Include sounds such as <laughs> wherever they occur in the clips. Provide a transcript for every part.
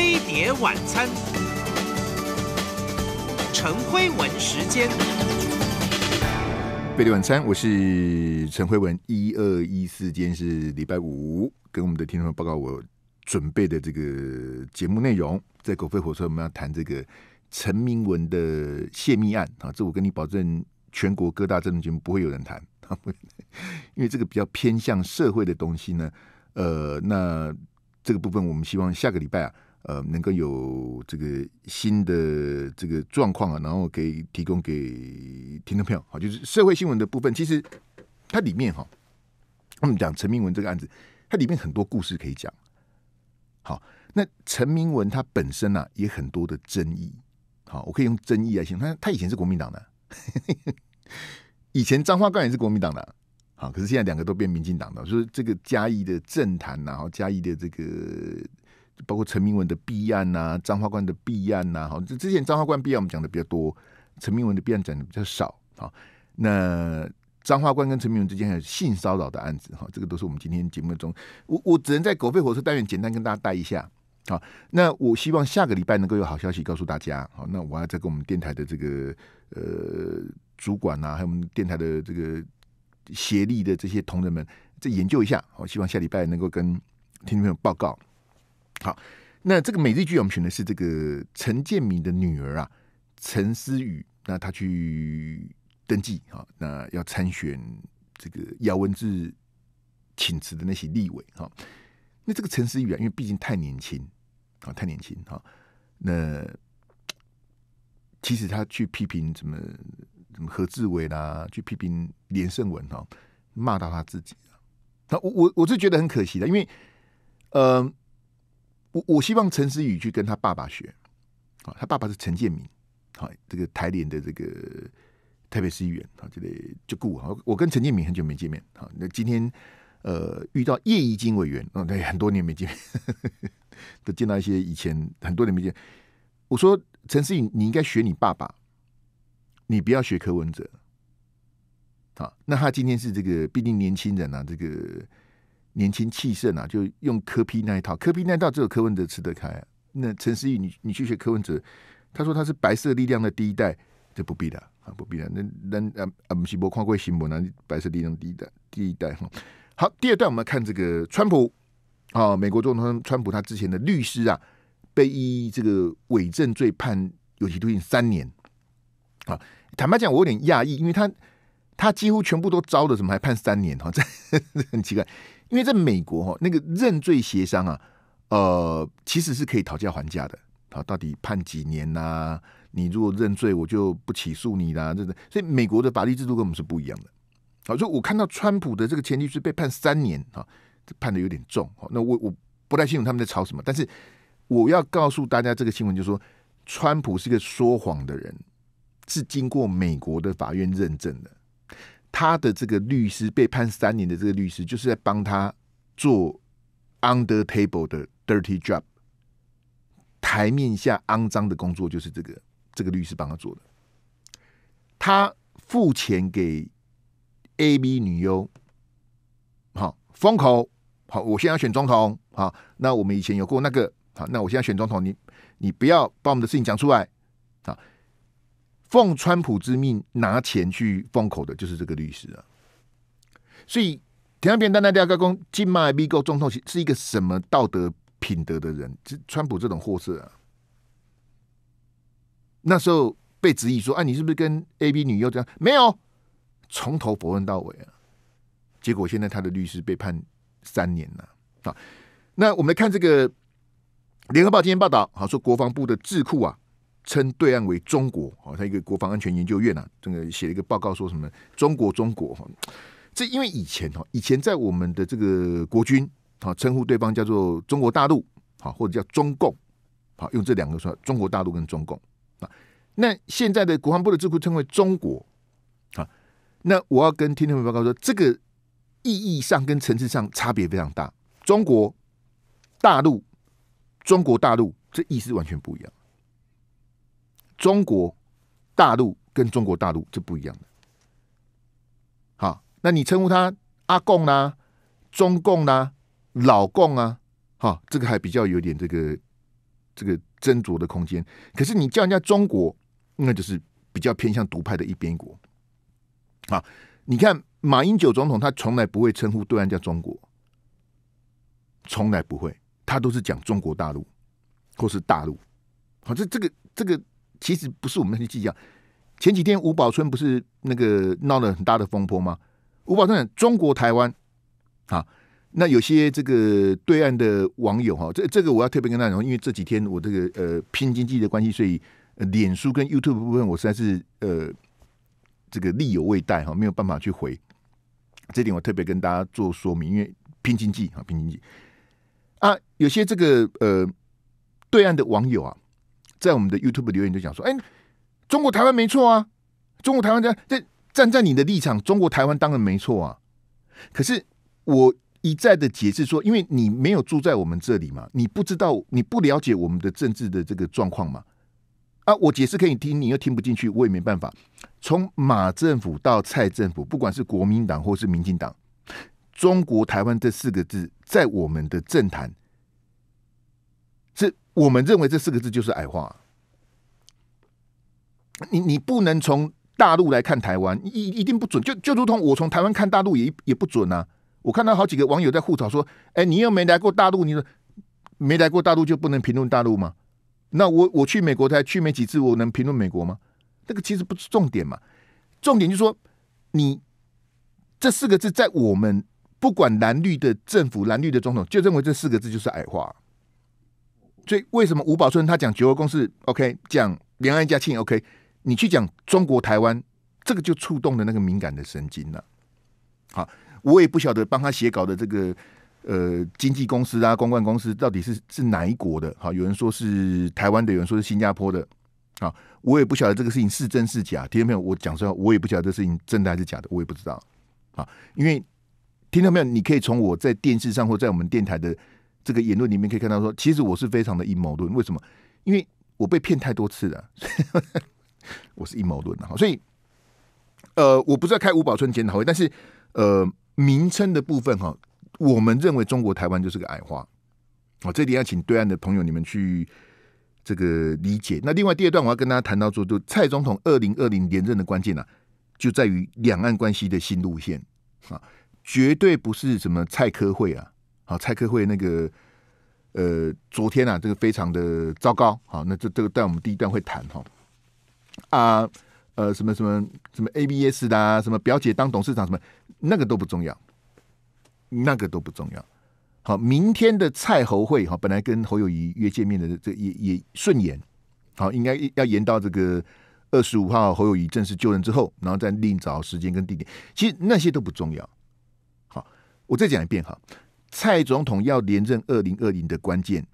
飞碟晚餐，陈辉文时间。飞碟晚餐，我是陈辉文。一二一四，今天是礼拜五，跟我们的听众报告我准备的这个节目内容。在狗飞火车，我们要谈这个陈明文的泄密案啊！这我跟你保证，全国各大政治节目不会有人谈，<laughs> 因为这个比较偏向社会的东西呢。呃，那这个部分，我们希望下个礼拜啊。呃，能够有这个新的这个状况啊，然后可以提供给听众朋友。好，就是社会新闻的部分，其实它里面哈，我们讲陈明文这个案子，它里面很多故事可以讲。好，那陈明文他本身啊，也很多的争议。好，我可以用争议来形容他。他以前是国民党的，<laughs> 以前张花冠也是国民党的。好，可是现在两个都变民进党的，所以这个嘉义的政坛，然后嘉义的这个。包括陈明文的弊案呐，张华冠的弊案呐，好，这之前张华冠弊案我们讲的比较多，陈明文的弊案讲的比较少，好，那张华冠跟陈明文之间还有性骚扰的案子，哈，这个都是我们今天节目中，我我只能在狗吠火车单元简单跟大家带一下，好，那我希望下个礼拜能够有好消息告诉大家，好，那我要再跟我们电台的这个呃主管呐，还有我们电台的这个协力的这些同仁们再研究一下，好，希望下礼拜能够跟听众朋友报告。好，那这个每日剧我们选的是这个陈建明的女儿啊，陈思雨，那她去登记哈，那要参选这个姚文智请辞的那些立委哈。那这个陈思雨啊，因为毕竟太年轻啊，太年轻哈，那其实他去批评什么什么何志伟啦，去批评连胜文哈，骂到他自己那我我我是觉得很可惜的，因为，嗯。我我希望陈思宇去跟他爸爸学，啊，他爸爸是陈建明，啊，这个台联的这个特别议员，啊，这个就顾啊，我跟陈建明很久没见面，啊，那今天呃遇到叶宜金委员，啊，对，很多年没见面，<laughs> 都见到一些以前很多年没见，我说陈思宇，你应该学你爸爸，你不要学柯文哲，啊，那他今天是这个，毕竟年轻人啊，这个。年轻气盛啊，就用科批那一套，科批那一套只有柯文哲吃得开。那陈思雨，你你去学柯文哲，他说他是白色力量的第一代，这不必的啊，不必的。那那啊啊，徐博看过新闻啊，白色力量第一代，第一代哈。好，第二段我们看这个川普啊，美国总统川普他之前的律师啊，被依这个伪证罪判有期徒刑三年啊。坦白讲，我有点讶异，因为他他几乎全部都招的，怎么还判三年啊？<laughs> 这很奇怪。因为在美国哈，那个认罪协商啊，呃，其实是可以讨价还价的，好，到底判几年呐？你如果认罪，我就不起诉你啦，真的。所以美国的法律制度跟我们是不一样的。好，所以我看到川普的这个前提是被判三年哈，这判的有点重。好，那我我不太清楚他们在吵什么，但是我要告诉大家这个新闻，就说川普是一个说谎的人，是经过美国的法院认证的。他的这个律师被判三年的这个律师，就是在帮他做 under table 的 dirty job，台面下肮脏的工作，就是这个这个律师帮他做的。他付钱给 A B 女优，好封口，好，我现在要选总统，好，那我们以前有过那个，好，那我现在选总统，你你不要把我们的事情讲出来，好。奉川普之命拿钱去封口的就是这个律师啊，所以田安平单单第二个公金马 B 购总统是一个什么道德品德的人？这川普这种货色啊，那时候被质疑说：“啊，你是不是跟 A B 女优这样？”没有，从头否认到尾啊。结果现在他的律师被判三年了啊。那我们来看这个《联合报》今天报道，好说国防部的智库啊。称对岸为中国，啊，他一个国防安全研究院啊，这个写了一个报告，说什么中国中国，哈，这因为以前哈，以前在我们的这个国军，啊，称呼对方叫做中国大陆，好或者叫中共，好用这两个说中国大陆跟中共啊，那现在的国防部的智库称为中国，啊，那我要跟听众们报告说，这个意义上跟层次上差别非常大，中国大陆、中国大陆，这意思完全不一样。中国大陆跟中国大陆是不一样的，好，那你称呼他阿共啊、中共啊、老共啊，好，这个还比较有点这个这个斟酌的空间。可是你叫人家中国，那就是比较偏向独派的一边国。啊，你看马英九总统他从来不会称呼对岸叫中国，从来不会，他都是讲中国大陆或是大陆。好，这这个这个。其实不是我们去计较。前几天吴宝春不是那个闹了很大的风波吗？吴宝春，中国台湾啊，那有些这个对岸的网友哈，这这个我要特别跟大家，因为这几天我这个呃拼经济的关系，所以脸书跟 YouTube 部分我实在是呃这个力有未逮哈，没有办法去回。这点我特别跟大家做说明，因为拼经济啊，拼经济啊，有些这个呃对岸的网友啊。在我们的 YouTube 留言就讲说：“哎，中国台湾没错啊，中国台湾在在站在你的立场，中国台湾当然没错啊。可是我一再的解释说，因为你没有住在我们这里嘛，你不知道，你不了解我们的政治的这个状况嘛。啊，我解释可以听，你又听不进去，我也没办法。从马政府到蔡政府，不管是国民党或是民进党，中国台湾这四个字在我们的政坛。”我们认为这四个字就是矮化。你你不能从大陆来看台湾，一一定不准。就就如同我从台湾看大陆也也不准啊。我看到好几个网友在互吵说：“哎，你又没来过大陆，你说没来过大陆就不能评论大陆吗？”那我我去美国才去没几次，我能评论美国吗？这个其实不是重点嘛。重点就是说，你这四个字在我们不管蓝绿的政府、蓝绿的总统，就认为这四个字就是矮化。所以为什么吴宝春他讲九活公是 OK，讲两岸一家亲 OK，你去讲中国台湾，这个就触动了那个敏感的神经了。好，我也不晓得帮他写稿的这个呃经纪公司啊、公关公司到底是是哪一国的。好，有人说是台湾的，有人说是新加坡的。好，我也不晓得这个事情是真是假。听到没有？我讲话，我也不晓得这事情真的还是假的，我也不知道。好，因为听到没有？你可以从我在电视上或在我们电台的。这个言论里面可以看到，说其实我是非常的阴谋论。为什么？因为我被骗太多次了，<laughs> 我是阴谋论的。所以，呃，我不是要开五保村检讨会，但是呃，名称的部分哈，我们认为中国台湾就是个矮化。好，这里要请对岸的朋友你们去这个理解。那另外第二段，我要跟大家谈到说，就蔡总统二零二零连任的关键呢，就在于两岸关系的新路线啊，绝对不是什么蔡科会啊。啊，蔡科会那个呃，昨天啊，这个非常的糟糕。好，那这这个在我们第一段会谈哈啊，呃，什么什么什么 ABS 的，什么表姐当董事长，什么那个都不重要，那个都不重要。好，明天的蔡侯会哈，本来跟侯友谊约见面的，这也也顺延。好，应该要延到这个二十五号，侯友谊正式就任之后，然后再另找时间跟地点。其实那些都不重要。好，我再讲一遍哈。蔡总统要连任二零二零的关键，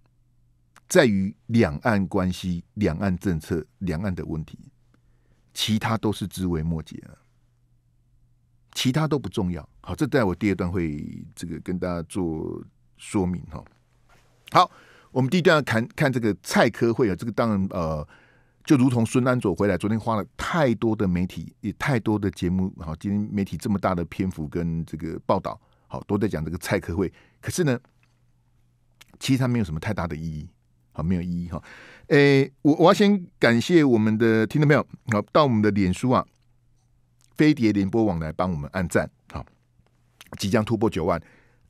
在于两岸关系、两岸政策、两岸的问题，其他都是枝微末节了，其他都不重要。好，这在我第二段会这个跟大家做说明哈。好，我们第一段要看看这个蔡科会啊，这个当然呃，就如同孙安佐回来，昨天花了太多的媒体，也太多的节目，好，今天媒体这么大的篇幅跟这个报道。好，都在讲这个蔡客会，可是呢，其实它没有什么太大的意义，好，没有意义哈。诶，我我要先感谢我们的听众朋友，好，到我们的脸书啊，飞碟联播网来帮我们按赞，好，即将突破九万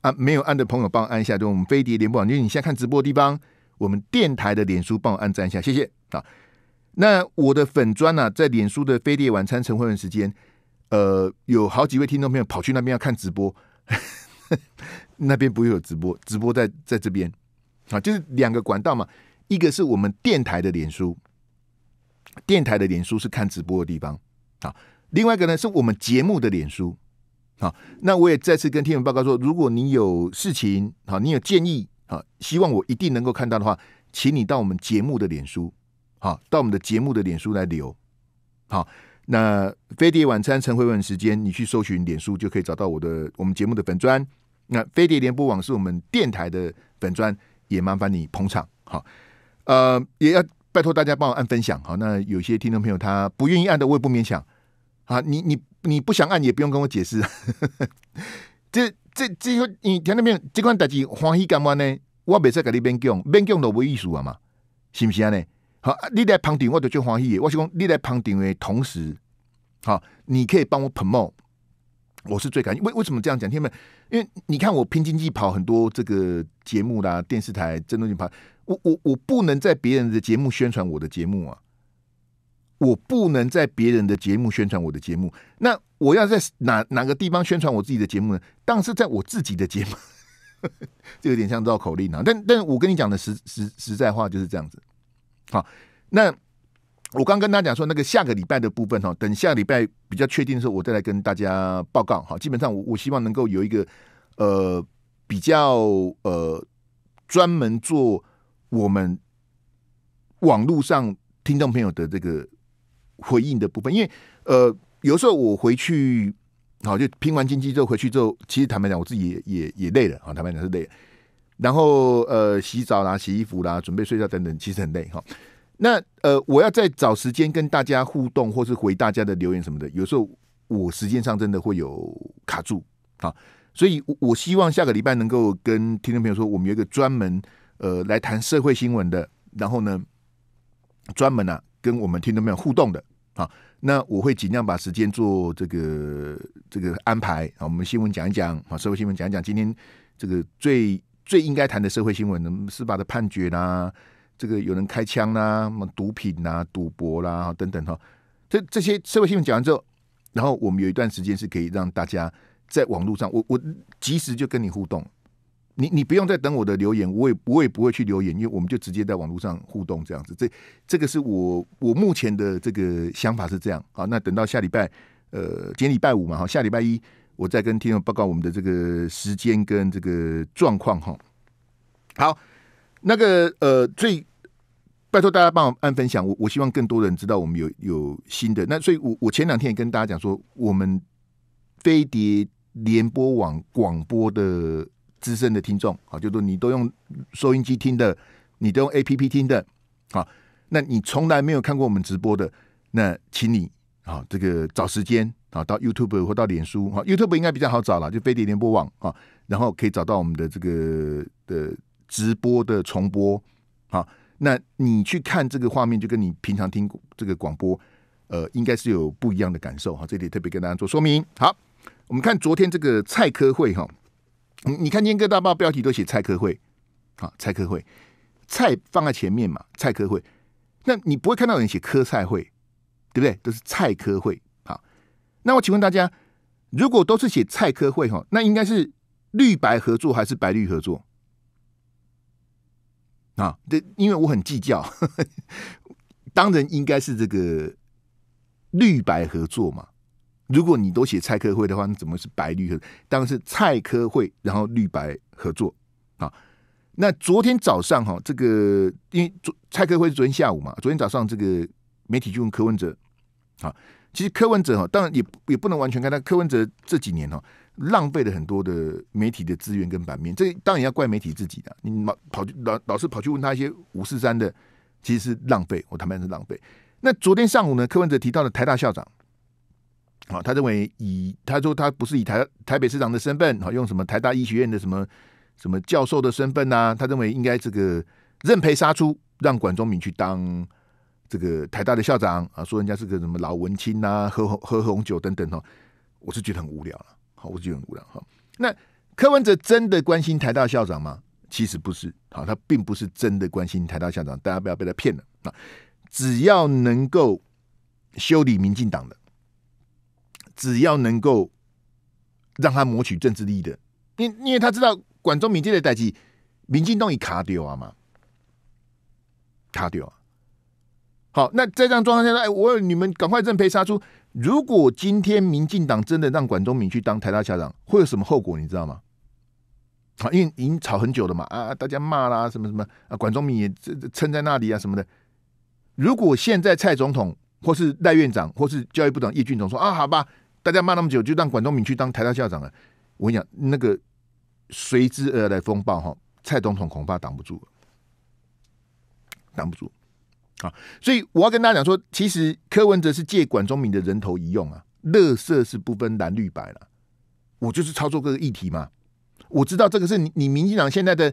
啊，没有按的朋友帮我按一下，就我们飞碟联播网就是你现在看直播的地方，我们电台的脸书帮我按赞一下，谢谢啊。那我的粉砖呢，在脸书的飞碟晚餐晨会的时间，呃，有好几位听众朋友跑去那边要看直播。<laughs> 那边不会有直播，直播在在这边啊，就是两个管道嘛，一个是我们电台的脸书，电台的脸书是看直播的地方啊，另外一个呢是我们节目的脸书啊。那我也再次跟听文报告说，如果你有事情啊，你有建议啊，希望我一定能够看到的话，请你到我们节目的脸书啊，到我们的节目的脸书来留好。那飞碟晚餐陈慧文时间，你去搜寻脸书就可以找到我的我们节目的粉专。那飞碟联播网是我们电台的粉专，也麻烦你捧场哈。呃，也要拜托大家帮我按分享哈。那有些听众朋友他不愿意按的，我也不勉强啊。你你你不想按，也不用跟我解释。<laughs> 这这这个你听到没有？这款代机欢喜干嘛呢？我每次跟你边用，边用都没意思啊嘛，是不是呢？好，你在旁听，我得叫黄奕。我是讲你在旁听诶，同时，好，你可以帮我捧 e 我是最感为为什么这样讲？听没？因为你看我拼经济跑很多这个节目啦，电视台、中央品跑，我我我不能在别人的节目宣传我的节目啊！我不能在别人的节目宣传我的节目。那我要在哪哪个地方宣传我自己的节目呢？当然是在我自己的节目，<laughs> 这有点像绕口令啊。但但我跟你讲的实实实在话就是这样子。好，那我刚跟大家讲说，那个下个礼拜的部分哈，等下个礼拜比较确定的时候，我再来跟大家报告。哈，基本上我我希望能够有一个呃比较呃专门做我们网络上听众朋友的这个回应的部分，因为呃有时候我回去好就拼完经济之后回去之后，其实坦白讲，我自己也也也累了啊，坦白讲是累。了，然后呃，洗澡啦、洗衣服啦、准备睡觉等等，其实很累哈。那呃，我要再找时间跟大家互动，或是回大家的留言什么的。有时候我时间上真的会有卡住啊，所以，我我希望下个礼拜能够跟听众朋友说，我们有一个专门呃来谈社会新闻的，然后呢，专门啊跟我们听众朋友互动的啊。那我会尽量把时间做这个这个安排啊。我们新闻讲一讲啊，社会新闻讲一讲。今天这个最。最应该谈的社会新闻呢，司法的判决啦，这个有人开枪啦，什么毒品啦、赌博啦等等哈，这这些社会新闻讲完之后，然后我们有一段时间是可以让大家在网络上，我我及时就跟你互动，你你不用再等我的留言，我也我也不会去留言，因为我们就直接在网络上互动这样子，这这个是我我目前的这个想法是这样啊。那等到下礼拜，呃，今天礼拜五嘛哈，下礼拜一。我再跟听众报告我们的这个时间跟这个状况哈。好，那个呃，最拜托大家帮我按分享，我我希望更多人知道我们有有新的。那所以我我前两天也跟大家讲说，我们飞碟联播网广播的资深的听众啊，就说你都用收音机听的，你都用 A P P 听的啊，那你从来没有看过我们直播的，那请你啊，这个找时间。啊，到 YouTube 或到脸书啊 y o u t u b e 应该比较好找了，就飞碟联播网啊，然后可以找到我们的这个的直播的重播啊。那你去看这个画面，就跟你平常听这个广播，呃，应该是有不一样的感受哈。这里特别跟大家做说明。好，我们看昨天这个蔡科会哈，你你看《今个大报》标题都写蔡科会啊，蔡科会菜放在前面嘛，蔡科会，那你不会看到有人写科赛会，对不对？都是蔡科会。那我请问大家，如果都是写蔡科会哈，那应该是绿白合作还是白绿合作？啊，这因为我很计较，<laughs> 当然应该是这个绿白合作嘛。如果你都写蔡科会的话，那怎么是白绿合当然是蔡科会，然后绿白合作啊。那昨天早上哈，这个因为蔡科会是昨天下午嘛，昨天早上这个媒体就问柯文哲啊。其实柯文哲哈，当然也也不能完全看他。柯文哲这几年哈，浪费了很多的媒体的资源跟版面，这当然要怪媒体自己的。你跑跑老老是跑去问他一些五四三的，其实是浪费，我坦白是浪费。那昨天上午呢，柯文哲提到了台大校长，啊，他认为以他说他不是以台台北市长的身份，啊，用什么台大医学院的什么什么教授的身份呐，他认为应该这个认赔杀出，让管中敏去当。这个台大的校长啊，说人家是个什么老文青啊，喝喝喝红酒等等哦，我是觉得很无聊了。好，我是觉得很无聊哈。那柯文哲真的关心台大校长吗？其实不是，好，他并不是真的关心台大校长。大家不要被他骗了啊！只要能够修理民进党的，只要能够让他谋取政治利益的，因因为他知道管中民进的代际，民进党已卡掉啊嘛，卡掉。好，那这样状况下来，我你们赶快认赔杀出。如果今天民进党真的让管中敏去当台大校长，会有什么后果？你知道吗？好，因为已经吵很久了嘛，啊，大家骂啦，什么什么啊，管中敏也撑在那里啊，什么的。如果现在蔡总统或是赖院长或是教育部长叶俊荣说啊，好吧，大家骂那么久，就让管中敏去当台大校长了，我跟你讲那个随之而来风暴哈，蔡总统恐怕挡不住，挡不住。啊，所以我要跟大家讲说，其实柯文哲是借管中敏的人头一用啊，乐色是不分蓝绿白了。我就是操作各个议题嘛，我知道这个是你，你民进党现在的，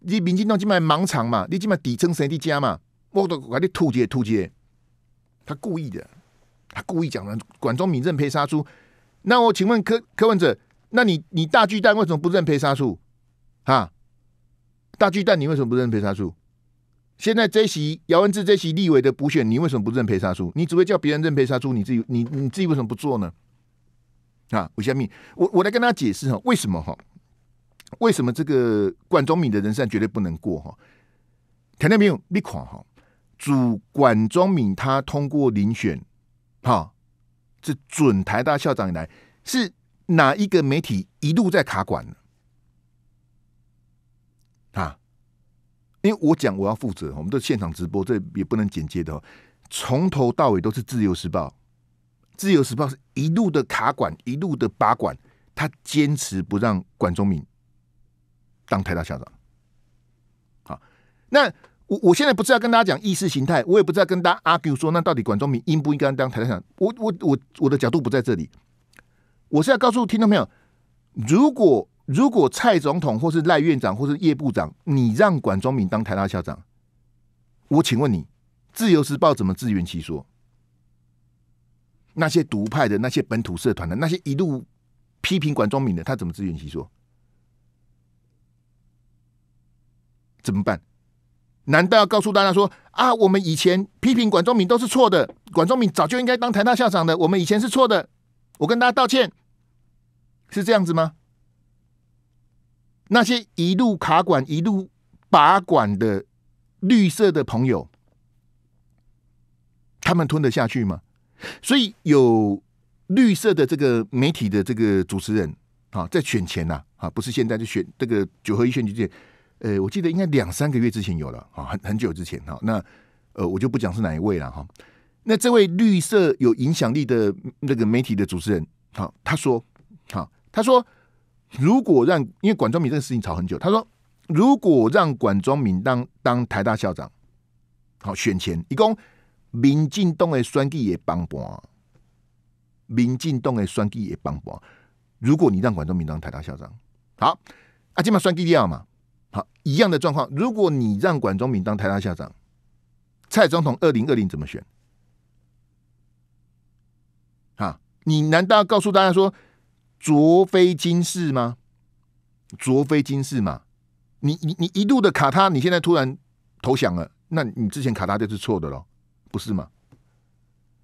你民进党基本盲肠嘛，你基本底层谁的家嘛，我都还你吐街吐街。他故意的，他故意讲了管中敏认赔杀猪，那我请问柯柯文哲，那你你大巨蛋为什么不认赔杀猪啊？大巨蛋你为什么不认赔杀猪？现在这席姚文智这席立委的补选，你为什么不认赔杀书？你只会叫别人认赔杀书，你自己你你自己为什么不做呢？啊，吴先密，我我来跟大家解释哈，为什么哈？为什么这个管中敏的人善绝对不能过哈？肯定没有你垮哈？主管中敏他通过遴选哈，是准台大校长以来，是哪一个媒体一路在卡管？呢？因为我讲我要负责，我们的现场直播，这也不能剪接的，从头到尾都是自由时报，自由时报是一路的卡管，一路的把管，他坚持不让管中敏当台大校长。好，那我我现在不是要跟大家讲意识形态，我也不知道跟大家 argue 说，那到底管中敏应不应该当台大校长，我我我我的角度不在这里，我是要告诉听众朋友，如果。如果蔡总统或是赖院长或是叶部长，你让管中敏当台大校长，我请问你，《自由时报》怎么自圆其说？那些独派的、那些本土社团的、那些一路批评管中敏的，他怎么自圆其说？怎么办？难道要告诉大家说啊，我们以前批评管中敏都是错的，管中敏早就应该当台大校长的，我们以前是错的，我跟大家道歉，是这样子吗？那些一路卡管一路拔管的绿色的朋友，他们吞得下去吗？所以有绿色的这个媒体的这个主持人啊，在选前呐啊，不是现在就选这个九合一选举前，呃，我记得应该两三个月之前有了啊，很很久之前哈。那呃，我就不讲是哪一位了哈。那这位绿色有影响力的那个媒体的主持人，好，他说，好，他说。如果让因为管庄明这个事情吵很久，他说：“如果让管庄明当当台大校长，好选前一共民进党的选举也帮办，民进党的选举也帮办。如果你让管庄明当台大校长，好，啊，起码选举掉嘛。好，一样的状况。如果你让管庄明当台大校长，蔡总统二零二零怎么选？啊，你难道告诉大家说？”卓飞金氏吗？卓飞金氏嘛？你你你一度的卡他，你现在突然投降了，那你之前卡他就是错的咯，不是吗？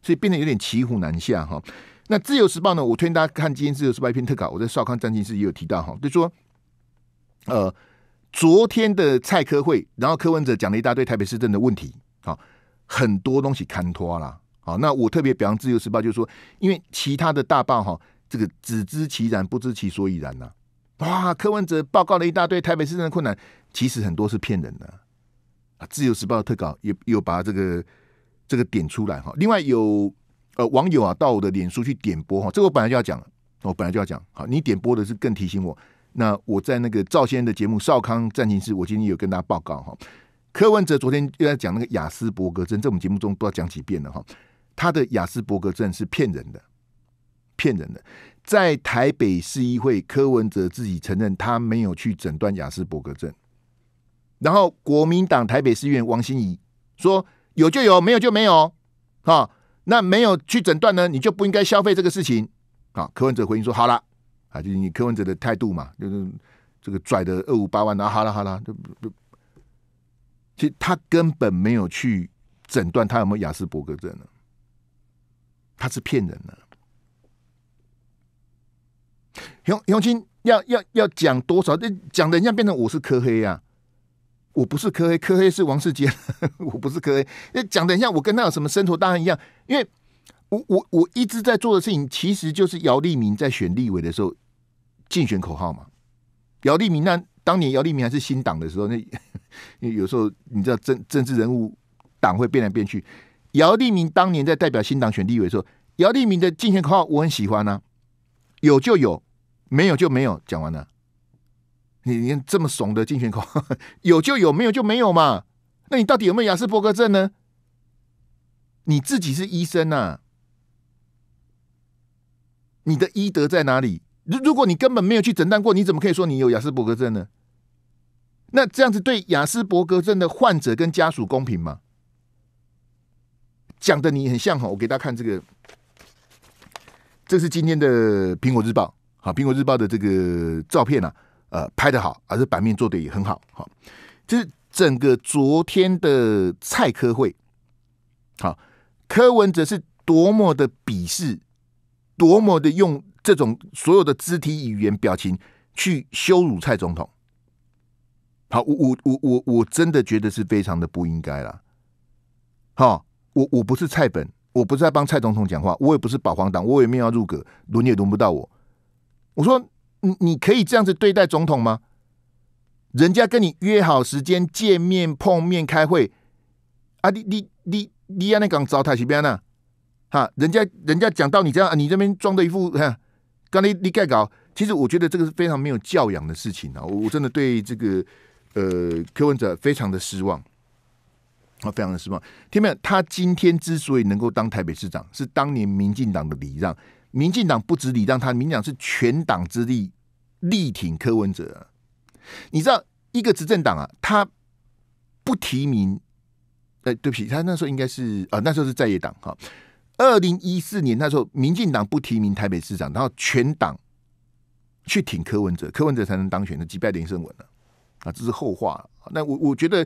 所以变得有点骑虎难下哈。那《自由时报》呢？我推荐大家看今天《自由时报》一篇特稿，我在《少康战记》是也有提到哈，就说呃，昨天的蔡科会，然后柯文哲讲了一大堆台北市政的问题，啊，很多东西看脱了，啊，那我特别表扬《自由时报》，就是说，因为其他的大报哈。这个只知其然，不知其所以然呐！哇，柯文哲报告了一大堆台北市政的困难，其实很多是骗人的。啊，自由时报特稿也有把这个这个点出来哈。另外有呃网友啊到我的脸书去点播哈，这我本来就要讲，我本来就要讲。好，你点播的是更提醒我。那我在那个赵先的节目《少康战情师》，我今天有跟大家报告哈。柯文哲昨天又在讲那个雅斯伯格症，在我们节目中都要讲几遍了哈。他的雅斯伯格症是骗人的。骗人的，在台北市议会，柯文哲自己承认他没有去诊断雅斯伯格症。然后国民党台北市议员王心怡说：“有就有，没有就没有。”啊，那没有去诊断呢，你就不应该消费这个事情。啊，柯文哲回应说：“好了，啊，就是你柯文哲的态度嘛，就是这个拽的二五八万啊，好了好了，就其实他根本没有去诊断，他有没有雅斯伯格症呢？他是骗人的。”雄雄青要要要讲多少？讲等一下变成我是科黑呀！我不是科黑，科黑是王世杰，我不是科黑。那讲等一下，我跟他有什么深仇大恨一样？因为我我我一直在做的事情，其实就是姚立明在选立委的时候竞选口号嘛。姚立明那当年姚立明还是新党的时候，那 <laughs> 有时候你知道政政治人物党会变来变去。姚立明当年在代表新党选立委的时候，姚立明的竞选口号我很喜欢啊。有就有，没有就没有。讲完了，你你这么怂的竞选口，有就有，没有就没有嘛？那你到底有没有雅斯伯格症呢？你自己是医生呐，你的医德在哪里？如果你根本没有去诊断过，你怎么可以说你有雅斯伯格症呢？那这样子对雅斯伯格症的患者跟家属公平吗？讲的你很像哈，我给大家看这个。这是今天的《苹果日报》好，《苹果日报》的这个照片呢，呃，拍的好，而且版面做的也很好。好，这是整个昨天的蔡科会，好，柯文哲是多么的鄙视，多么的用这种所有的肢体语言、表情去羞辱蔡总统。好，我我我我我真的觉得是非常的不应该了。好，我我不是蔡本。我不是在帮蔡总统讲话，我也不是保皇党，我也没有要入阁，轮也轮不到我。我说，你你可以这样子对待总统吗？人家跟你约好时间见面碰面开会，啊，你你你你安内讲糟蹋西边呢？哈，人家人家讲到你这样，你这边装的一副，刚你你盖稿，其实我觉得这个是非常没有教养的事情啊！我我真的对这个呃，柯文者非常的失望。他非常的失望，听没有？他今天之所以能够当台北市长，是当年民进党的礼让。民进党不止礼让，他民进党是全党之力力挺柯文哲。你知道一个执政党啊，他不提名，哎，对不起，他那时候应该是啊，那时候是在野党哈。二零一四年那时候，民进党不提名台北市长，然后全党去挺柯文哲，柯文哲才能当选的，击败林胜文了。啊，这是后话。那我我觉得。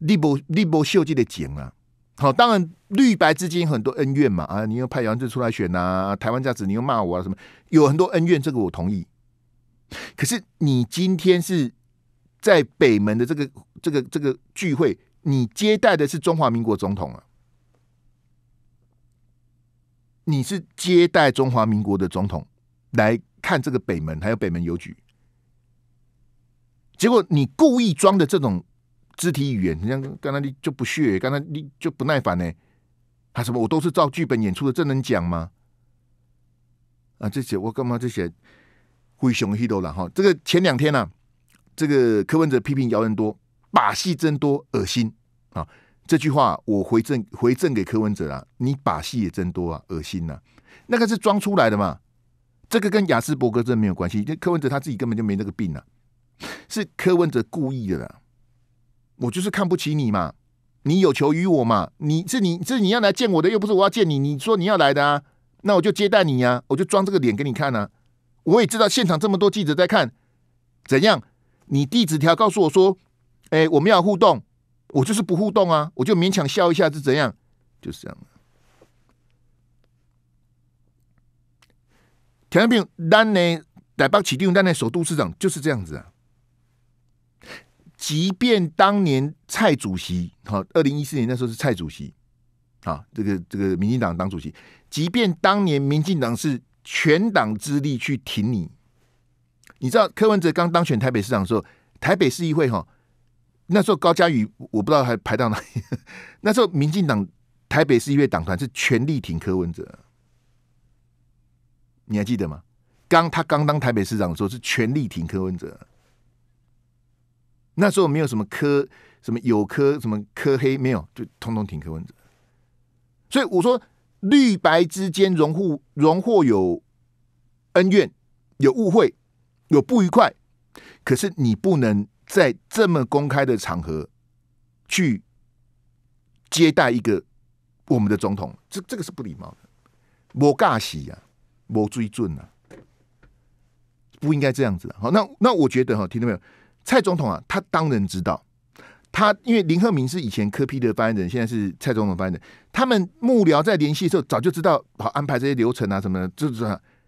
利博利博秀记的景啊，好，当然绿白之间很多恩怨嘛啊，你又派杨志出来选呐，台湾价值你又骂我啊，什么有很多恩怨，这个我同意。可是你今天是在北门的这个这个这个聚会，你接待的是中华民国总统啊，你是接待中华民国的总统来看这个北门，还有北门邮局，结果你故意装的这种。肢体语言，你像刚才你就不屑，刚才你就不耐烦呢？啊，什么？我都是照剧本演出的，这能讲吗？啊，这些我干嘛？这些灰熊黑豆了哈。这个前两天呢，这个柯文哲批评姚文多把戏增多，恶心啊！这句话我回正回正给柯文哲啊，你把戏也增多啊，恶心呢？那个是装出来的嘛？这个跟雅斯伯格症没有关系，那柯文哲他自己根本就没那个病啊，是柯文哲故意的啦。我就是看不起你嘛，你有求于我嘛，你是你，是你要来见我的，又不是我要见你。你说你要来的啊，那我就接待你呀，我就装这个脸给你看啊。我也知道现场这么多记者在看，怎样？你递纸条告诉我说，哎，我们要互动，我就是不互动啊，我就勉强笑一下是怎样？就是这样的。田中彬丹内乃巴起丁丹内首都市长就是这样子啊。即便当年蔡主席，哈，二零一四年那时候是蔡主席，啊，这个这个民进党党主席。即便当年民进党是全党之力去挺你，你知道柯文哲刚当选台北市长的时候，台北市议会哈，那时候高嘉宇我不知道还排到哪里，<laughs> 那时候民进党台北市议会党团是全力挺柯文哲，你还记得吗？刚他刚当台北市长的时候是全力挺柯文哲。那时候没有什么科，什么有科，什么科黑没有，就通通挺科文者。所以我说，绿白之间，融互，荣获有恩怨，有误会，有不愉快。可是你不能在这么公开的场合去接待一个我们的总统，这这个是不礼貌的，抹尬喜啊，抹追尊啊，不应该这样子。好，那那我觉得哈，听到没有？蔡总统啊，他当然知道，他因为林鹤明是以前科批的发言人，现在是蔡总统发言人，他们幕僚在联系的时候，早就知道好安排这些流程啊，什么的，就是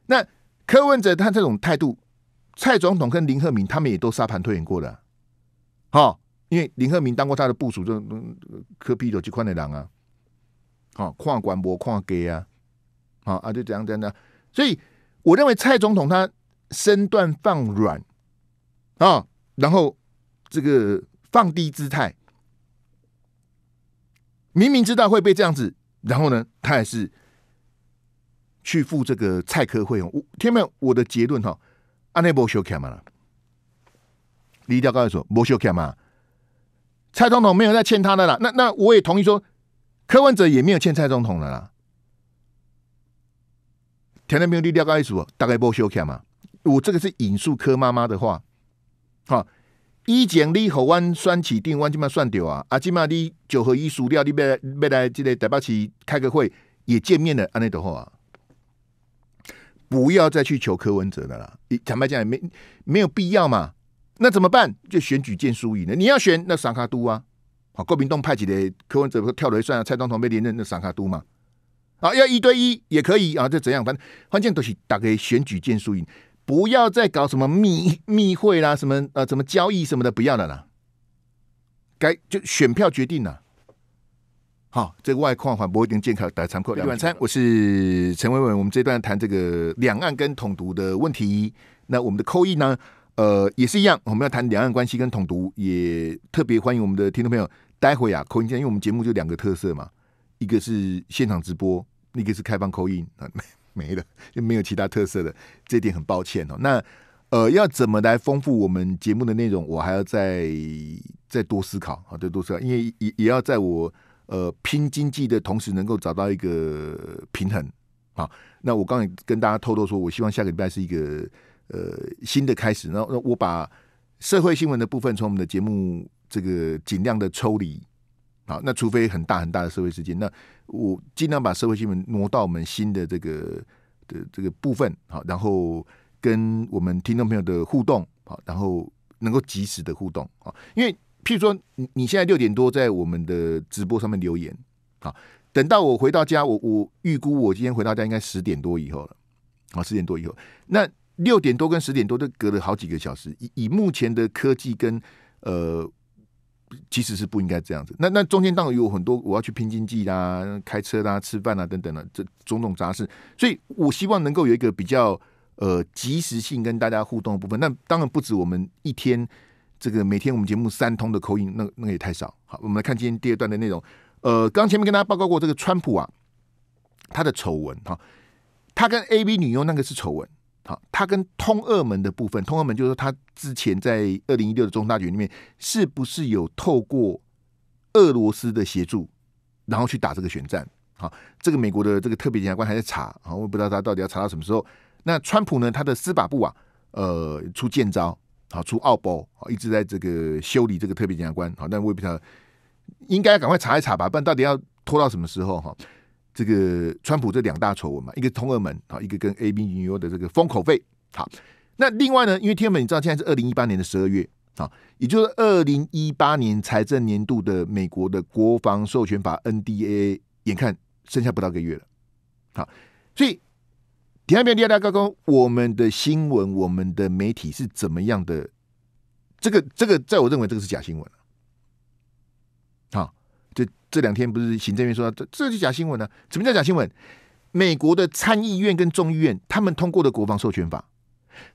那柯文哲他这种态度，蔡总统跟林鹤明他们也都沙盘推演过的，哈，因为林鹤明当过他的部署，这科批的去款的狼啊，好跨管博跨给啊，好啊就怎样怎样，所以我认为蔡总统他身段放软啊。然后，这个放低姿态，明明知道会被这样子，然后呢，他还是去付这个蔡科费用。天有我的结论哈 u n 波修卡嘛 to camera 了。李钓刚才说 u n a b 蔡总统没有在欠他的啦。那那我也同意说，柯文哲也没有欠蔡总统的啦。田淡平李钓刚才说，大概 u 修卡嘛。我这个是引述柯妈妈的话。吼，以前你和湾算起定湾，即嘛算掉啊！啊，即嘛你九和一输掉，你来要来，即个台北市开个会也见面了，安尼都好啊。不要再去求柯文哲的啦！坦白讲，也没没有必要嘛。那怎么办？就选举见输赢了。你要选那萨卡都啊！好，郭明东派几的柯文哲跳楼算了，蔡总统被连任，那萨卡都嘛啊？要一对一也可以啊？这怎样？反正关键都是大概选举见输赢。不要再搞什么密密会啦，什么呃，怎么交易什么的，不要了啦。该就选票决定了。好，这个外框反驳一定健康的长阔。晚餐，我是陈伟伟。我们这段谈这个两岸跟统独的问题。那我们的扣印呢，呃，也是一样。我们要谈两岸关系跟统独，也特别欢迎我们的听众朋友。待会啊，印音，因为我们节目就两个特色嘛，一个是现场直播，那一个是开放印啊。没了，就 <laughs> 没有其他特色的这点很抱歉哦。那呃，要怎么来丰富我们节目的内容？我还要再再多思考啊，再多思考，因为也也要在我呃拼经济的同时，能够找到一个平衡啊。那我刚才跟大家偷偷说，我希望下个礼拜是一个呃新的开始。然后，那我把社会新闻的部分从我们的节目这个尽量的抽离啊。那除非很大很大的社会事件，那。我尽量把社会新闻挪到我们新的这个的这个部分，好，然后跟我们听众朋友的互动，好，然后能够及时的互动，好，因为譬如说，你你现在六点多在我们的直播上面留言，好，等到我回到家，我我预估我今天回到家应该十点多以后了，好，十点多以后，那六点多跟十点多都隔了好几个小时，以以目前的科技跟呃。其实是不应该这样子。那那中间当然有很多，我要去拼经济啦、开车啦、吃饭啊等等的，这种种杂事。所以我希望能够有一个比较呃及时性跟大家互动的部分。那当然不止我们一天，这个每天我们节目三通的口音，那那个也太少。好，我们来看今天第二段的内容。呃，刚前面跟大家报告过这个川普啊，他的丑闻哈，他跟 AB 女优那个是丑闻。好，他跟通俄门的部分，通俄门就是说他之前在二零一六的中大局里面是不是有透过俄罗斯的协助，然后去打这个选战？好，这个美国的这个特别检察官还在查，啊，我不知道他到底要查到什么时候。那川普呢，他的司法部啊，呃，出剑招，好，出奥博，啊，一直在这个修理这个特别检察官，好，但我不必他应该赶快查一查吧，不然到底要拖到什么时候？哈。这个川普这两大丑闻嘛，一个通俄门啊，一个跟 A B U 的这个封口费。好，那另外呢，因为天门，你知道现在是二零一八年的十二月啊，也就是二零一八年财政年度的美国的国防授权法 N D A，眼看剩下不到一个月了。好，所以底下边第二大高工，我们的新闻，我们的媒体是怎么样的？这个这个，在我认为，这个是假新闻好。这两天不是行政院说这这就假新闻呢？什么叫假新闻？美国的参议院跟众议院他们通过的国防授权法，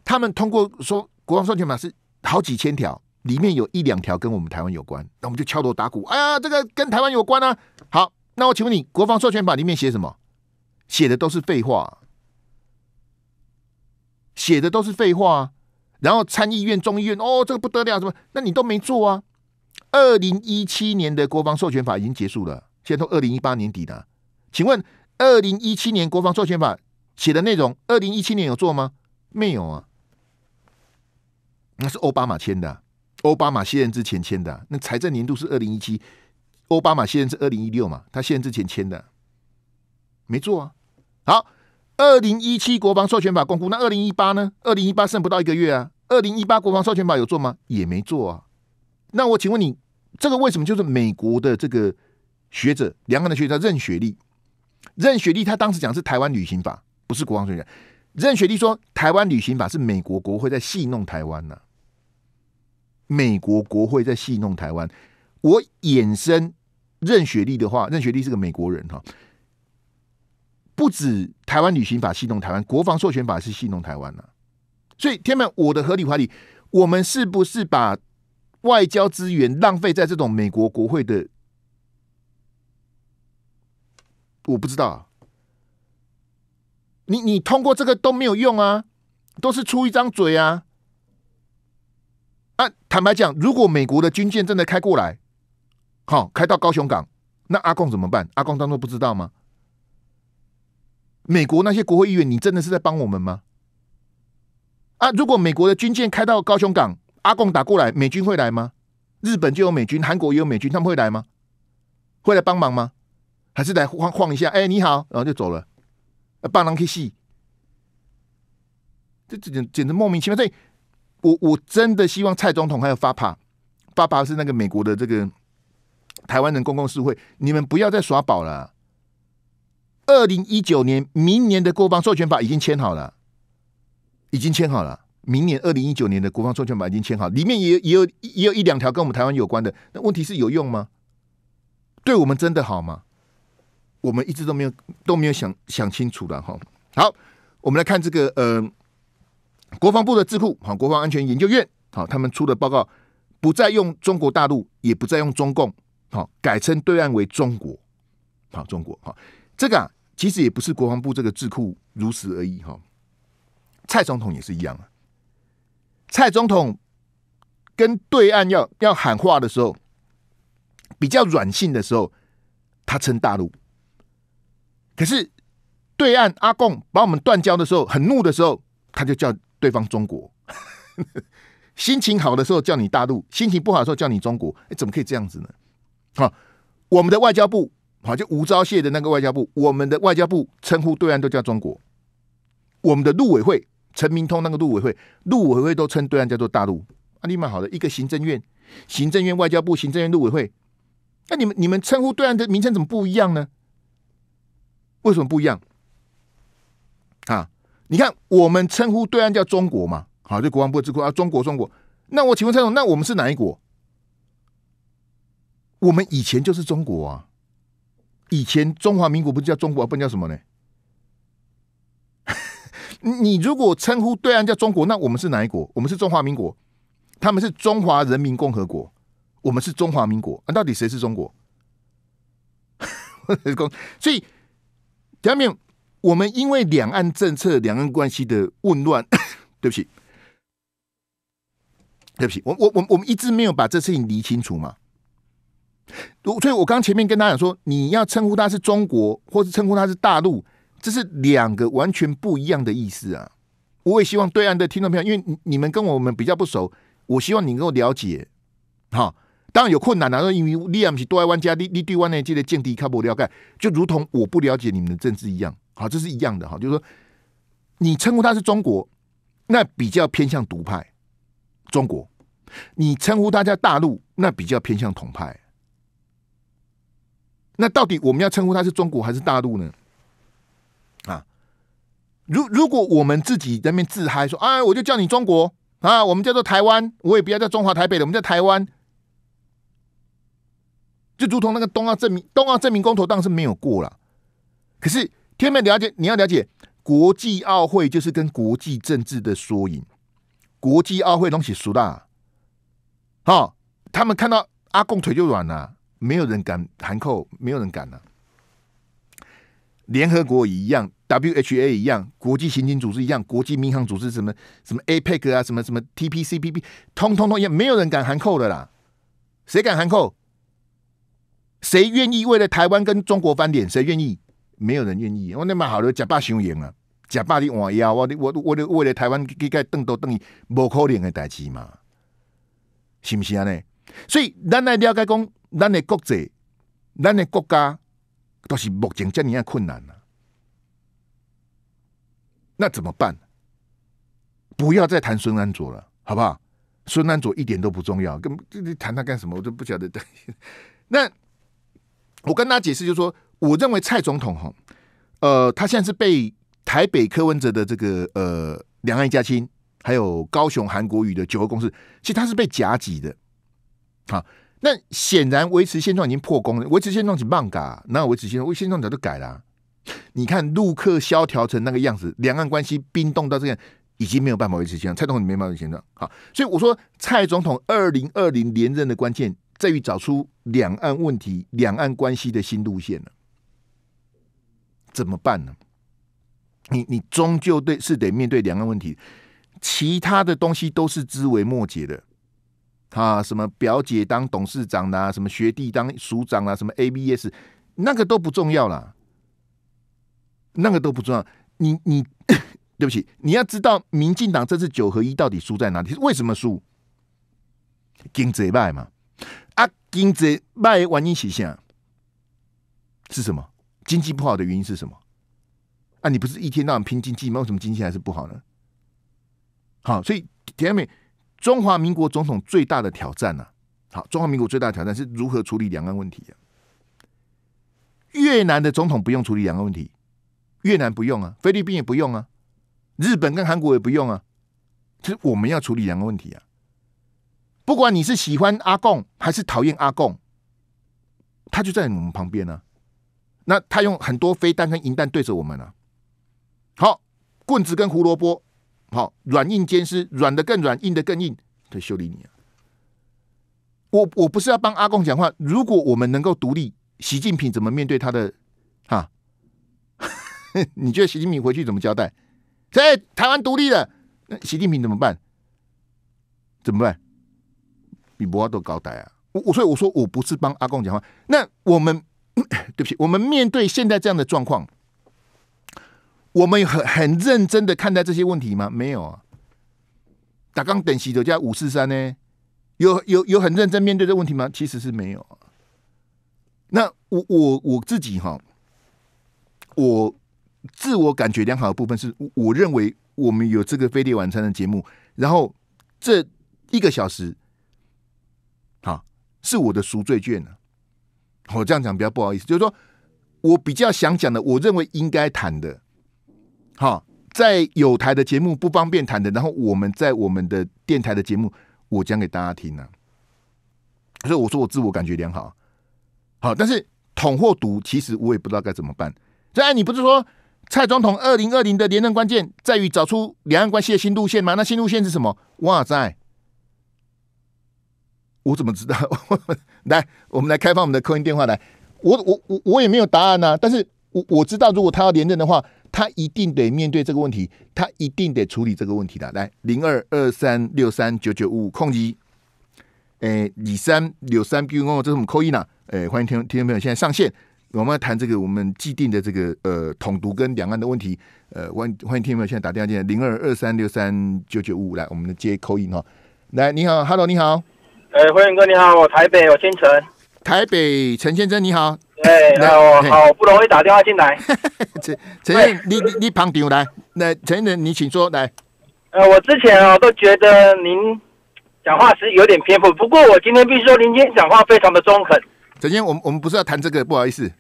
他们通过说国防授权法是好几千条，里面有一两条跟我们台湾有关，那我们就敲锣打鼓，哎呀，这个跟台湾有关啊！好，那我请问你，国防授权法里面写什么？写的都是废话，写的都是废话。然后参议院、众议院，哦，这个不得了，什么？那你都没做啊？二零一七年的国防授权法已经结束了，现在都二零一八年底了。请问二零一七年国防授权法写的内容，二零一七年有做吗？没有啊，那是奥巴马签的，奥巴马卸任之前签的。那财政年度是二零一七，奥巴马卸任是二零一六嘛，他卸任之前签的，没做啊。好，二零一七国防授权法公布，那二零一八呢？二零一八剩不到一个月啊，二零一八国防授权法有做吗？也没做啊。那我请问你。这个为什么就是美国的这个学者、两岸的学者任雪莉、任雪莉，他当时讲是台湾旅行法，不是国防授权。任雪莉说，台湾旅行法是美国国会在戏弄台湾呐，美国国会在戏弄台湾。我衍生任雪莉的话，任雪莉是个美国人哈，不止台湾旅行法戏弄台湾，国防授权法是戏弄台湾呐。所以天门，我的合理怀疑，我们是不是把？外交资源浪费在这种美国国会的，我不知道。你你通过这个都没有用啊，都是出一张嘴啊。啊，坦白讲，如果美国的军舰真的开过来，好开到高雄港，那阿贡怎么办？阿贡当做不知道吗？美国那些国会议员，你真的是在帮我们吗？啊，如果美国的军舰开到高雄港？阿贡打过来，美军会来吗？日本就有美军，韩国也有美军，他们会来吗？会来帮忙吗？还是来晃晃一下？哎，你好，然后就走了。啊，巴郎 K 这简简直莫名其妙。这我我真的希望蔡总统还有发帕发帕是那个美国的这个台湾人公共事会，你们不要再耍宝了。二零一九年明年的国防授权法已经签好了，已经签好了。明年二零一九年的国防授权法已经签好，里面也也有也有一两条跟我们台湾有关的，那问题是有用吗？对我们真的好吗？我们一直都没有都没有想想清楚了哈。好，我们来看这个呃，国防部的智库好，国防安全研究院好，他们出的报告不再用中国大陆，也不再用中共，好改称对岸为中国，好中国好，这个啊，其实也不是国防部这个智库如实而已哈。蔡总统也是一样啊。蔡总统跟对岸要要喊话的时候，比较软性的时候，他称大陆；可是对岸阿贡把我们断交的时候，很怒的时候，他就叫对方中国。<laughs> 心情好的时候叫你大陆，心情不好的时候叫你中国。哎，怎么可以这样子呢？好，我们的外交部，好就吴钊燮的那个外交部，我们的外交部称呼对岸都叫中国。我们的陆委会。陈明通那个陆委会，陆委会都称对岸叫做大陆，啊，你蛮好的。一个行政院、行政院、外交部、行政院陆委会，那你们你们称呼对岸的名称怎么不一样呢？为什么不一样？啊？你看我们称呼对岸叫中国嘛？好，就国防部智库啊，中国，中国。那我请问蔡总，那我们是哪一国？我们以前就是中国啊，以前中华民国不是叫中国，不叫什么呢？你如果称呼对岸叫中国，那我们是哪一国？我们是中华民国，他们是中华人民共和国，我们是中华民国，啊，到底谁是中国？<laughs> 所以，下面我们因为两岸政策、两岸关系的混乱，<coughs> 对不起，对不起，我我我我们一直没有把这事情理清楚嘛。所以，我刚前面跟他讲说，你要称呼他是中国，或是称呼他是大陆。这是两个完全不一样的意思啊！我也希望对岸的听众朋友，因为你们跟我们比较不熟，我希望你能够了解。哈，当然有困难啊，因为你也不是多爱湾家，你你对湾内界的见地，看不了解，就如同我不了解你们的政治一样。好，这是一样的哈，就是说，你称呼他是中国，那比较偏向独派；中国，你称呼他叫大陆，那比较偏向统派。那到底我们要称呼他是中国还是大陆呢？如如果我们自己在那边自嗨说啊，我就叫你中国啊，我们叫做台湾，我也不要叫中华台北了，我们叫台湾。就如同那个冬奥证明，冬奥证明公投当时没有过了，可是天美了解，你要了解国际奥会就是跟国际政治的缩影。国际奥会东西熟啦，好，他们看到阿贡腿就软了，没有人敢弹扣，没有人敢了。联合国一样。WHA 一样，国际刑警组织一样，国际民航组织什么什么 APEC 啊，什么什么 TPCPP，通通通也没有人敢函扣的啦。谁敢函扣？谁愿意为了台湾跟中国翻脸？谁愿意？没有人愿意。我那么好的假霸雄赢啊，假霸的玩意我我我为了台湾，给个邓都邓，不可能的代志嘛，是不是啊？呢？所以，咱来了解讲，咱的国际，咱的国家，都是目前这样困难啊。那怎么办？不要再谈孙安佐了，好不好？孙安佐一点都不重要，跟你谈他干什么？我都不晓得。<laughs> 那我跟大家解释，就是说，我认为蔡总统哈，呃，他现在是被台北柯文哲的这个呃两岸一家亲，还有高雄韩国瑜的九个公司，其实他是被夹挤的。好，那显然维持现状已经破功了，维持现状是慢噶，那维持现状，维持现状早就改了。你看陆客萧条成那个样子，两岸关系冰冻到这样，已经没有办法维持现状。蔡总统没办法维持现状，好，所以我说蔡总统二零二零连任的关键在于找出两岸问题、两岸关系的新路线了。怎么办呢？你你终究对是得面对两岸问题，其他的东西都是枝微末节的。啊，什么表姐当董事长啊，什么学弟当署长啊，什么 ABS 那个都不重要了。那个都不重要，你你对不起，你要知道民进党这次九合一到底输在哪里？为什么输？经济败吗？啊，经济败完一起下是什么？经济不好的原因是什么？啊，你不是一天到晚拼经济吗？为什么经济还是不好呢？好，所以田美中华民国总统最大的挑战呢？好，中华民国最大的挑战是如何处理两岸问题越南的总统不用处理两岸问题。越南不用啊，菲律宾也不用啊，日本跟韩国也不用啊，就是我们要处理两个问题啊。不管你是喜欢阿贡还是讨厌阿贡，他就在我们旁边呢。那他用很多飞弹跟银弹对着我们啊。好，棍子跟胡萝卜，好，软硬兼施，软的更软，硬的更硬，他修理你啊。我我不是要帮阿贡讲话，如果我们能够独立，习近平怎么面对他的？哈。<laughs> 你觉得习近平回去怎么交代？在台湾独立了，那习近平怎么办？怎么办？比博多高代啊！我我所以我说我不是帮阿公讲话。那我们 <coughs> 对不起，我们面对现在这样的状况，我们很很认真的看待这些问题吗？没有啊！打刚等习者加五四三呢？有有有很认真面对的问题吗？其实是没有啊。那我我我自己哈，我。自我感觉良好的部分是，我认为我们有这个《飞碟晚餐》的节目，然后这一个小时，好，是我的赎罪券呢。我这样讲比较不好意思，就是说我比较想讲的，我认为应该谈的，好，在有台的节目不方便谈的，然后我们在我们的电台的节目，我讲给大家听呢。所以我说我自我感觉良好，好，但是捅或毒，其实我也不知道该怎么办。然你不是说？蔡总统二零二零的连任关键在于找出两岸关系的新路线吗？那新路线是什么？哇，塞！我怎么知道？<laughs> 来，我们来开放我们的扣音电话。来，我我我我也没有答案啊。但是，我我知道，如果他要连任的话，他一定得面对这个问题，他一定得处理这个问题的。来，零二二三六三九九五空扣一。哎，李三、柳三、毕工，这是我们扣一呢。哎，欢迎听听听朋友现在上线。我们要谈这个，我们既定的这个呃统独跟两岸的问题，呃欢欢迎听友们现在打电话进来零二二三六三九九五来，我们的接口音哈，来你好，Hello 你好，呃，辉迎哥你好，我台北我姓陈。台北陈先生你好，哎我好不容易打电话进来，<laughs> 陈陈先生你你旁听来，那陈先生你请说来，呃我之前哦都觉得您讲话是有点偏颇，不过我今天必须说，您今天讲话非常的中肯，首先我们我们不是要谈这个，不好意思。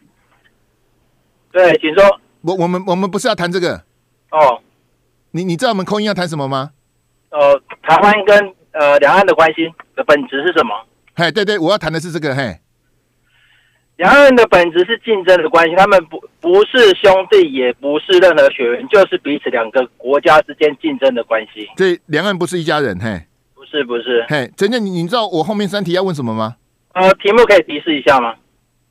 对，请说。我我们我们不是要谈这个哦。你你知道我们空音要谈什么吗？呃，台湾跟呃两岸的关系的本质是什么？嘿，对对，我要谈的是这个。嘿，两岸的本质是竞争的关系，他们不不是兄弟，也不是任何血缘，就是彼此两个国家之间竞争的关系。这两岸不是一家人，嘿，不是不是。嘿，真正你你知道我后面三题要问什么吗？呃，题目可以提示一下吗？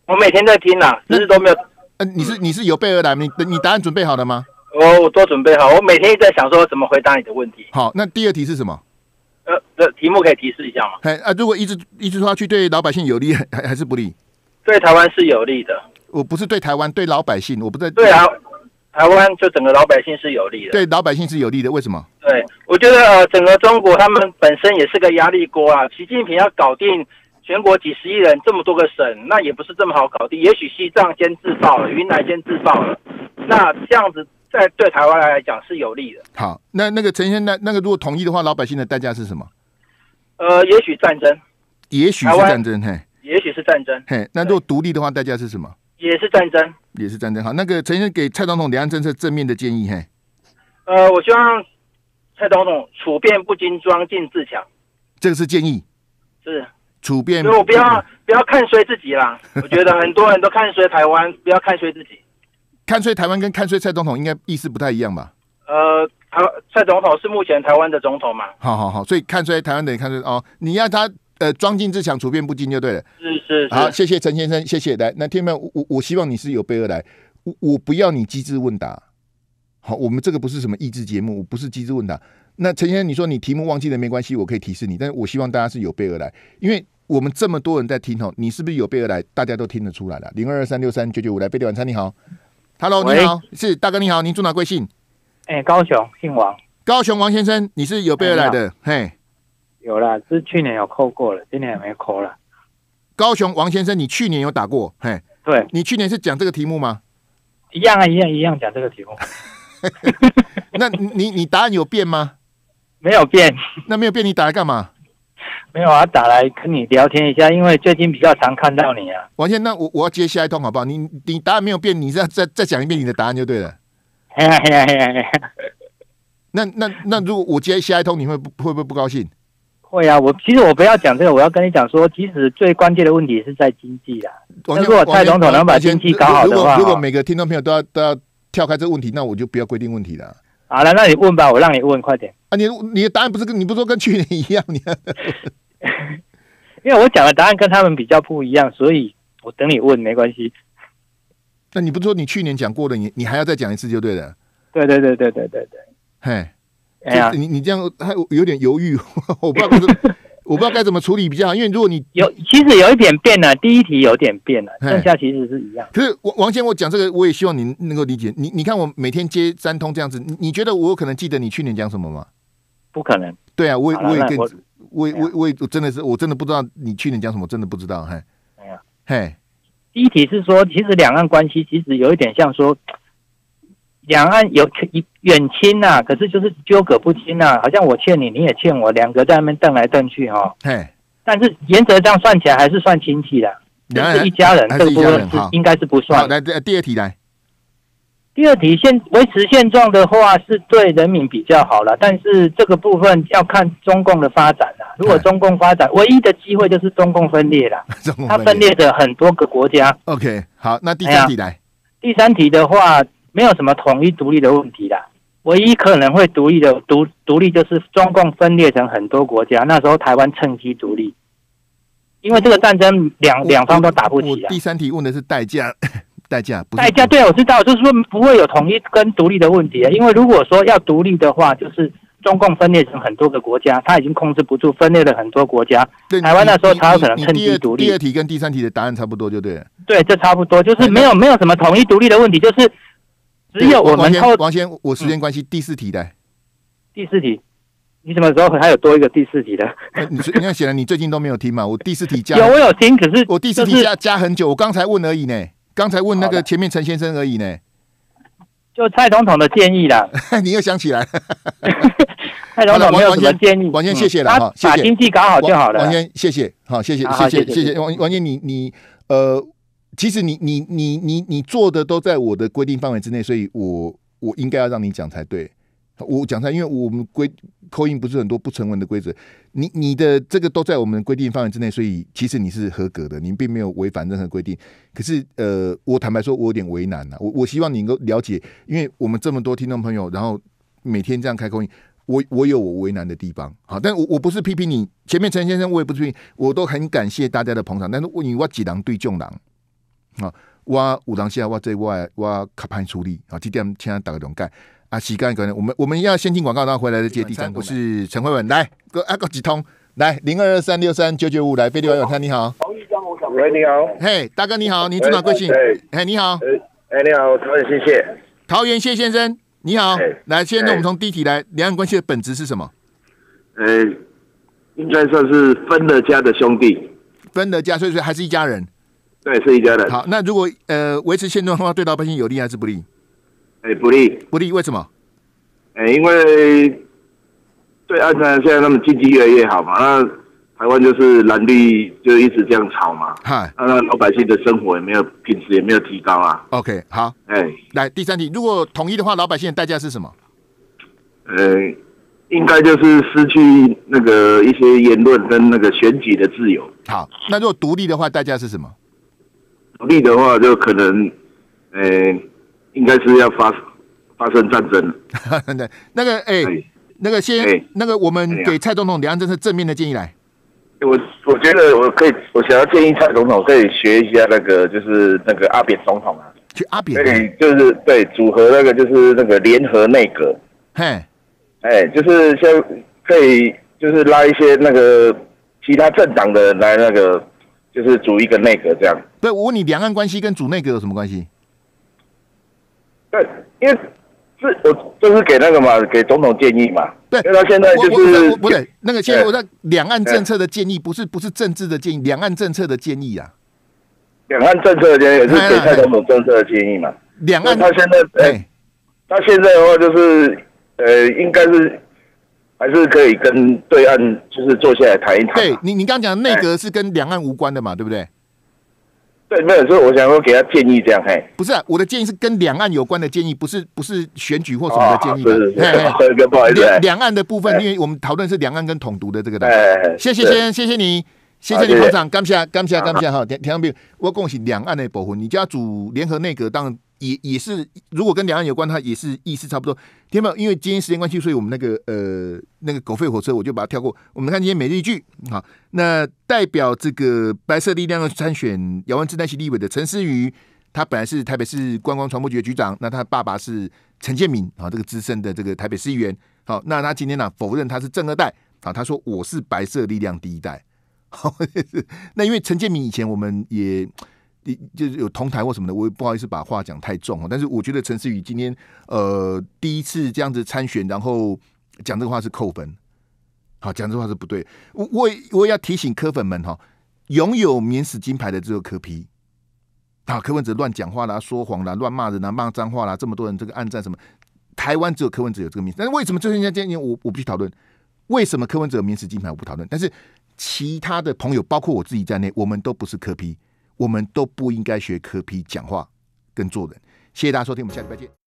我每天在听呐，但是都没有。呃，你是你是有备而来，你你答案准备好了吗？我我都准备好，我每天直在想说怎么回答你的问题。好，那第二题是什么？呃，题目可以提示一下吗？哎啊，如果一直一直说去对老百姓有利，<laughs> 还还是不利？对台湾是有利的。我不是对台湾，对老百姓，我不在对啊。台湾就整个老百姓是有利的，对老百姓是有利的，为什么？对，我觉得整个中国他们本身也是个压力锅啊。习近平要搞定。全国几十亿人，这么多个省，那也不是这么好搞定。也许西藏先自爆了，云南先自爆了，那这样子在对台湾来讲是有利的。好，那那个陈先生，那个如果同意的话，老百姓的代价是什么？呃，也许战争，也许是战争，嘿，也许是战争，嘿。那如果独立的话，代价是什么？也是战争，也是战争。好，那个陈先生给蔡总统两岸政策正面的建议，嘿，呃，我希望蔡总统处变不惊，装进自强，这个是建议，是。处变，所以我不要不要看衰自己啦，<laughs> 我觉得很多人都看衰台湾，不要看衰自己。看衰台湾跟看衰蔡总统应该意思不太一样吧？呃，台蔡总统是目前台湾的总统嘛？好好好，所以看衰台湾等于看衰哦。你要他呃，装进自强，处变不惊就对了。是是。好，谢谢陈先生，谢谢来那天平，我我希望你是有备而来，我我不要你机智问答。好，我们这个不是什么益智节目，我不是机智问答。那陈先生，你说你题目忘记了没关系，我可以提示你，但是我希望大家是有备而来，因为。我们这么多人在听哦，你是不是有备而来？大家都听得出来了。零二二三六三九九五，来贝蒂晚餐，你好，Hello，你好，是大哥你好，您住哪？贵姓？哎，高雄，姓王。高雄王先生，你是有备而来的，嘿，有啦，是去年有扣过了，今年也没扣了。高雄王先生，你去年有打过，嘿，对你去年是讲这个题目吗？一样啊，一样，一样讲这个题目。<laughs> 那你你答案有变吗？没有变，那没有变，你打来干嘛？没有，我打来跟你聊天一下，因为最近比较常看到你啊。王健，那我我要接下一通好不好？你你答案没有变，你再再再讲一遍你的答案就对了。那那那如果我接下一通，你会会不会不高兴？会啊，我其实我不要讲这个，我要跟你讲说，其实最关键的问题是在经济啊。如果蔡总统能把经济搞好的话，如果每个听众朋友都要都要跳开这个问题，那我就不要规定问题了。好了，那你问吧，我让你问，快点。啊，你你的答案不是跟你不说跟去年一样？你。<laughs> 因为我讲的答案跟他们比较不一样，所以我等你问没关系。那你不是说你去年讲过的，你你还要再讲一次就对了？对对对对对对对。嘿，哎呀，你你这样还有点犹豫，<laughs> 我不知道 <laughs> 我不知道该怎么处理比较好。因为如果你有，其实有一点变了，第一题有点变了，剩下其实是一样。可是王王先，我讲这个，我也希望您能够理解。你你看，我每天接三通这样子，你觉得我可能记得你去年讲什么吗？不可能。对啊，我我也跟，我我我我真的是，我真的不知道你去年讲什么，真的不知道哈。没有。嘿，第一题是说，其实两岸关系其实有一点像说，两岸有远亲呐，可是就是纠葛不清呐，好像我欠你，你也欠我，两个在那边瞪来瞪去哈。嘿，但是原则上算起来还是算亲戚的，是一家人，更多是应该是不算。来第二题来。第二题现维持现状的话，是对人民比较好了，但是这个部分要看中共的发展啦。如果中共发展，唯一的机会就是中共分裂了，<laughs> 它分裂的很多个国家。OK，好，那第三题来。第三题的话，没有什么统一独立的问题啦。唯一可能会独立的独独立就是中共分裂成很多国家，那时候台湾趁机独立。因为这个战争两两方都打不起来。第三题问的是代价。代价，代价，对我知道，就是说不会有统一跟独立的问题啊。因为如果说要独立的话，就是中共分裂成很多个国家，他已经控制不住，分裂了很多国家。台湾那时候他有可能趁机独立。第二题跟第三题的答案差不多，就对。对，这差不多，就是没有没有什么统一独立的问题，就是只有我们。王先，王先，我时间关系，第四题的第四题，你什么时候还有多一个第四题的？你要写了，你最近都没有听嘛。我第四题加有，我有听，可是我第四题加加很久，我刚才问而已呢。刚才问那个前面陈先生而已呢，就蔡总统的建议啦。<laughs> 你又想起来，<laughs> 蔡总统没有什么建议，王先谢谢了哈，把经济搞好就好了。王先谢谢，好谢谢谢谢谢谢王王先你你呃，其实你你你你你做的都在我的规定范围之内，所以我我应该要让你讲才对。我讲出来，因为我们规口音不是很多不成文的规则，你你的这个都在我们规定范围之内，所以其实你是合格的，你并没有违反任何规定。可是，呃，我坦白说，我有点为难了。我我希望你能够了解，因为我们这么多听众朋友，然后每天这样开口音，我我有我为难的地方。好，但我我不是批评你，前面陈先生我也不批评，我都很感谢大家的捧场。但是，你挖几狼对众狼啊？挖五郎下挖这挖挖卡盘出力啊？这点现在打个两盖？啊！洗干可能我们我们要先进广告，然后回来再接第三波。我是陈慧文，来，哥阿哥几通？来零二二三六三九九五，来，飞利浦友泰，你好。喂，玉江，我小来，你好。嘿，大哥你好，你住哪贵姓？哎，哎你好，哎你好，桃园谢谢。桃园谢先生，你好。来，现在我们从地铁来，两岸关系的本质是什么？呃，应该算是分了家的兄弟，分了家，所以说还是一家人。对，是一家人。好，那如果呃维持现状的话，对老百姓有利还是不利？哎，不利，不利，为什么？哎，因为对岸呢，现在他们经济越来越好嘛，那台湾就是蓝绿就一直这样炒嘛，嗨，那老百姓的生活也没有品质也没有提高啊。OK，好，哎，来第三题，如果统一的话，老百姓的代价是什么？呃，应该就是失去那个一些言论跟那个选举的自由。好，那如果独立的话，代价是什么？独立的话，就可能，哎。应该是要发发生战争哈哈，<laughs> 那个哎，那个先，那个我们给蔡总统两岸政策正面的建议来。我我觉得我可以，我想要建议蔡总统可以学一下那个，就是那个阿扁总统啊，去阿扁，对，就是对组合那个，就是那个联合内阁。嘿，哎，就是先可以，就是拉一些那个其他政党的来，那个就是组一个内阁这样。对，我问你，两岸关系跟组内阁有什么关系？对，因为是我就是给那个嘛，给总统建议嘛。对，他现在就是不对，那个现在我在两岸政策的建议不是不是政治的建议，两岸政策的建议啊，两岸政策的建议也是给蔡总统政策的建议嘛？两岸他现在哎，他现在的话就是呃，应该是还是可以跟对岸就是坐下来谈一谈。对你你刚刚讲内阁是跟两岸无关的嘛，对不对？没有，所以我想说给他建议这样嘿。不是，啊，我的建议是跟两岸有关的建议，不是不是选举或什么的建议嘛。是是是，<laughs> 不好意思。两岸的部分，因为我们讨论是两岸跟统独的这个的。哎谢谢先，谢谢你，谢谢你，部长。刚下刚下刚下哈。田田长兵，我恭喜两岸的部分，你家主联合内阁当。也也是，如果跟两岸有关，它也是意思差不多。听没？因为今天时间关系，所以我们那个呃那个狗吠火车，我就把它跳过。我们看今天每日一句。好，那代表这个白色力量参选遥望直辖市立委的陈思瑜，他本来是台北市观光传播局的局长，那他爸爸是陈建敏，啊，这个资深的这个台北市议员。好，那他今天呢否认他是正二代啊，他说我是白色力量第一代。好，<laughs> 那因为陈建明以前我们也。就是有同台或什么的，我也不好意思把话讲太重啊。但是我觉得陈思宇今天呃第一次这样子参选，然后讲这个话是扣分，好讲这话是不对。我我我也要提醒科粉们哈，拥有免死金牌的只有科批，啊柯文哲乱讲话啦、说谎啦、乱骂人啦、骂脏话啦，这么多人这个暗战什么？台湾只有柯文哲有这个名，但是为什么最近人今年我我不去讨论为什么柯文哲免死金牌我不讨论，但是其他的朋友包括我自己在内，我们都不是科批。我们都不应该学柯皮讲话跟做人。谢谢大家收听，我们下礼拜见。